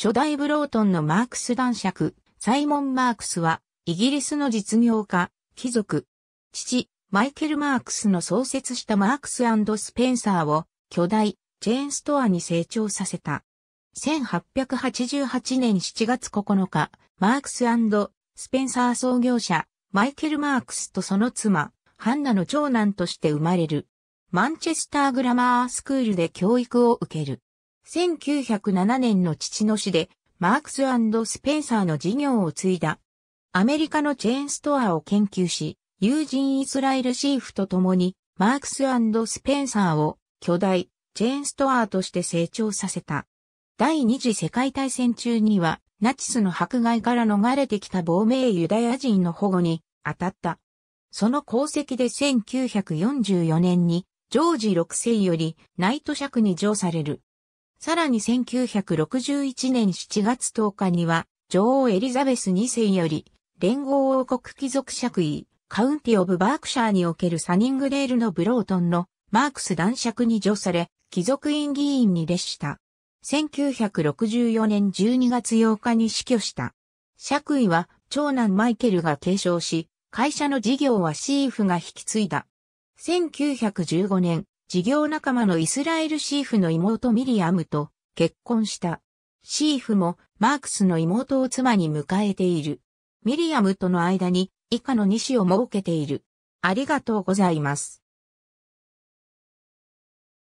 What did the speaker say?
初代ブロートンのマークス男爵、サイモン・マークスは、イギリスの実業家、貴族。父、マイケル・マークスの創設したマークススペンサーを、巨大、チェーンストアに成長させた。1888年7月9日、マークススペンサー創業者、マイケル・マークスとその妻、ハンナの長男として生まれる。マンチェスター・グラマースクールで教育を受ける。1907年の父の死で、マークススペンサーの事業を継いだ。アメリカのチェーンストアを研究し、友人イスラエルシーフと共に、マークススペンサーを巨大チェーンストアとして成長させた。第二次世界大戦中には、ナチスの迫害から逃れてきた亡命ユダヤ人の保護に当たった。その功績で1944年に、ジョージ6世よりナイト爵に上される。さらに1961年7月10日には、女王エリザベス2世より、連合王国貴族爵位、カウンティオブバークシャーにおけるサニングレールのブロートンのマークス男爵に除され、貴族院議員に列した。1964年12月8日に死去した。爵位は長男マイケルが継承し、会社の事業はシーフが引き継いだ。1915年、事業仲間のイスラエルシーフの妹ミリアムと結婚した。シーフもマークスの妹を妻に迎えている。ミリアムとの間に以下の2子を設けている。ありがとうございます。